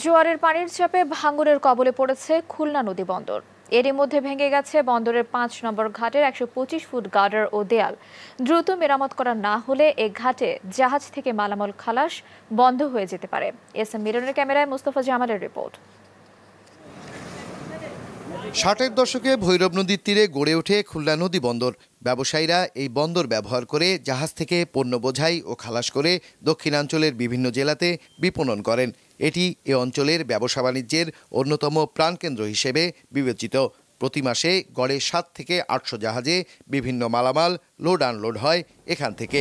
জোয়ারের পানির চাপে ভাঙনের কবলে পড়েছে খুলনা নদী বন্দর এরই মধ্যে ভেঙে গেছে বন্দরের পাঁচ নম্বর ঘাটের একশো ফুট গার্ডার ও দেয়াল দ্রুত মেরামত করা না হলে এ ঘাটে জাহাজ থেকে মালামাল খালাস বন্ধ হয়ে যেতে পারে এস এম মিরনের ক্যামেরায় মোস্তফা জামালের রিপোর্ট ষাটের দশকে ভৈরব নদীর তীরে গড়ে ওঠে খুলনা নদী বন্দর ব্যবসায়ীরা এই বন্দর ব্যবহার করে জাহাজ থেকে পণ্য বোঝাই ও খালাস করে দক্ষিণাঞ্চলের বিভিন্ন জেলাতে বিপণন করেন এটি এ অঞ্চলের ব্যবসা বাণিজ্যের অন্যতম প্রাণকেন্দ্র হিসেবে বিবেচিত প্রতি মাসে গড়ে সাত থেকে আটশো জাহাজে বিভিন্ন মালামাল লোড আনলোড হয় এখান থেকে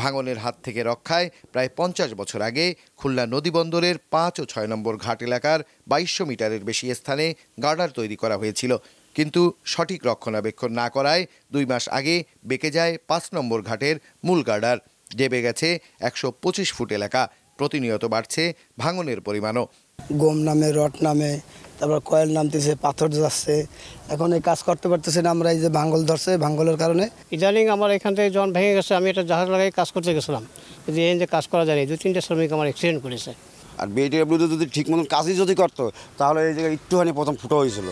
ভাঙনের হাত থেকে রক্ষায় প্রায় পঞ্চাশ বছর আগে খুলনা নদী বন্দরের পাঁচ ও ছয় নম্বর ঘাট এলাকার বাইশশো মিটারের বেশি স্থানে গার্ডার তৈরি করা হয়েছিল কিন্তু সঠিক রক্ষণাবেক্ষণ না করায় দুই মাস আগে বেঁকে যায় পাঁচ নম্বর ঘাটের মূল গার্ডার ডেবে গেছে একশো ফুট এলাকা প্রতিনিয়ত বাড়ছে ভাঙনের পরিমাণও গম নামে রট নামে তারপর কয়েল নামতেছে পাথর যাচ্ছে এখন এই কাজ করতে পারতেছে না আমরা এই যে ভাঙ্গল ধরছে ভাঙ্গলের কারণে ইদানিং আমার এখান থেকে জন ভেঙে গেছে আমি একটা জাহাজ লাগাই কাজ করতে গেছিলাম যে এই যে কাজ করা যায় দু তিনটা শ্রমিক আমার এক্সিডেন্ট করেছে আর বিএটিডব্লিউতে যদি ঠিক মতন কাজই যদি করতো তাহলে এই জায়গায় একটুখানি প্রথম ফুটো হয়েছিল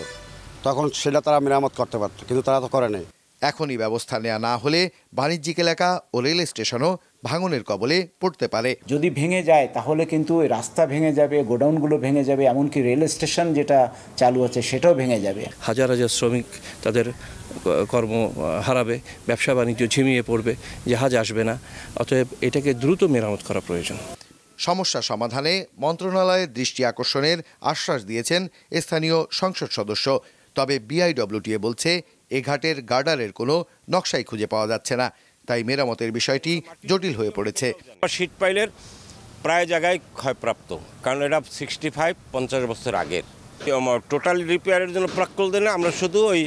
তখন সেটা তারা মেরামত করতে পারতো কিন্তু তারা তো করে নাই এখনই ব্যবস্থা নেওয়া না হলে বাণিজ্যিক এলাকা ও রেল স্টেশনও ভাঙনের কবলে পড়তে পারে যদি ভেঙে যায় তাহলে কিন্তু রাস্তা ভেঙে যাবে গোডাউনগুলো ভেঙে যাবে এমনকি রেল স্টেশন যেটা চালু আছে সেটাও ভেঙে যাবে হাজার হাজার শ্রমিক তাদের কর্ম হারাবে ব্যবসা বাণিজ্য ঝিমিয়ে পড়বে জাহাজ আসবে না অতএব এটাকে দ্রুত মেরামত করা প্রয়োজন সমস্যা সমাধানে মন্ত্রণালয়ের দৃষ্টি আকর্ষণের আশ্বাস দিয়েছেন স্থানীয় সংসদ সদস্য তবে বিআইডব্লিউটিএ বলছে এ ঘাটের গার্ডারের কোনো নকশাই খুঁজে পাওয়া যাচ্ছে না তাই মেরামতের বিষয়টি জটিল হয়ে পড়েছে শীত পাইলের প্রায় জায়গায় ক্ষয়প্রাপ্ত কারণ এটা সিক্সটি ফাইভ পঞ্চাশ বছর আগের টোটাল রিপেয়ারের জন্য প্রাক্কল দেয় না আমরা শুধু ওই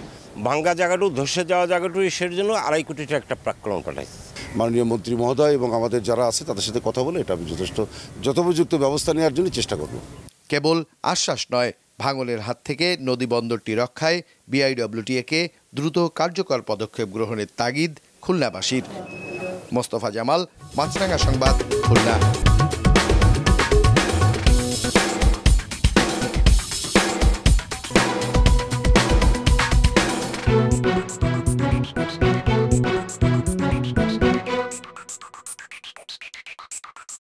ভাঙ্গা জায়গাটু ধসে যাওয়া জায়গাটু সের জন্য আড়াই কোটি টাকা একটা প্রাক্কলন পাঠাই মাননীয় মন্ত্রী মহোদয় এবং আমাদের যারা আছে তাদের সাথে কথা বলে এটা আমি যথেষ্ট যথোপযুক্ত ব্যবস্থা নেওয়ার জন্য চেষ্টা করব কেবল আশ্বাস নয় ভাঙনের হাত থেকে নদী বন্দরটি রক্ষায় বিআইডব্লিউটিএকে দ্রুত কার্যকর পদক্ষেপ গ্রহণের তাগিদ খুলনাবাসীর মোস্তফা জামাল মাছরাঙ্গা সংবাদ খুলনা